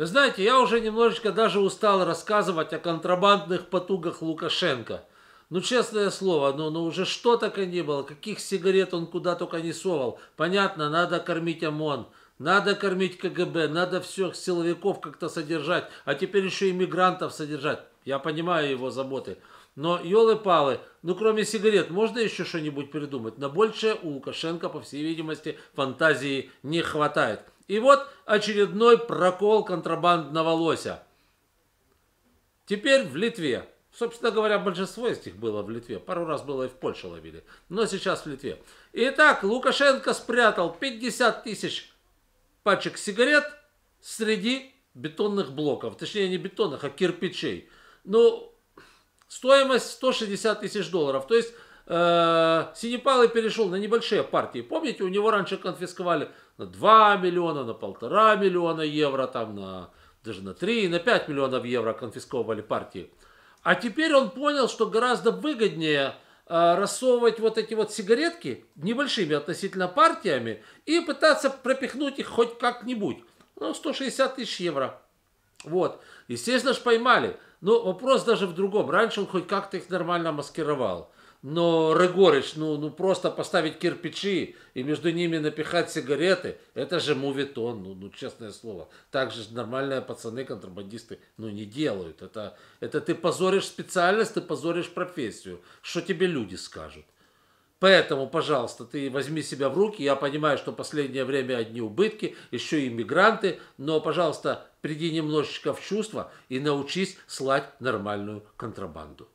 Вы знаете, я уже немножечко даже устал рассказывать о контрабандных потугах Лукашенко. Ну, честное слово, ну, ну уже что так и не было, каких сигарет он куда только не совал. Понятно, надо кормить ОМОН, надо кормить КГБ, надо всех силовиков как-то содержать, а теперь еще и мигрантов содержать. Я понимаю его заботы. Но, елы-палы, ну кроме сигарет, можно еще что-нибудь придумать? На большее у Лукашенко, по всей видимости, фантазии не хватает. И вот очередной прокол контрабандного лося. Теперь в Литве. Собственно говоря, большинство из них было в Литве. Пару раз было и в Польше ловили. Но сейчас в Литве. Итак, Лукашенко спрятал 50 тысяч пачек сигарет среди бетонных блоков. Точнее, не бетонных, а кирпичей. Ну, стоимость 160 тысяч долларов. То есть Э, Синепалы перешел на небольшие партии. Помните, у него раньше конфисковали на 2 миллиона, на полтора миллиона евро, там на, даже на 3, на 5 миллионов евро конфисковывали партии. А теперь он понял, что гораздо выгоднее э, рассовывать вот эти вот сигаретки небольшими относительно партиями и пытаться пропихнуть их хоть как-нибудь. Ну, 160 тысяч евро. Вот. Естественно же поймали. Но вопрос даже в другом. Раньше он хоть как-то их нормально маскировал. Но, Рыгорыч, ну, ну просто поставить кирпичи и между ними напихать сигареты, это же мувитон, ну, ну честное слово. Так же нормальные пацаны, контрабандисты, ну не делают. Это, это ты позоришь специальность, ты позоришь профессию. Что тебе люди скажут? Поэтому, пожалуйста, ты возьми себя в руки. Я понимаю, что последнее время одни убытки, еще и мигранты. Но, пожалуйста, приди немножечко в чувство и научись слать нормальную контрабанду.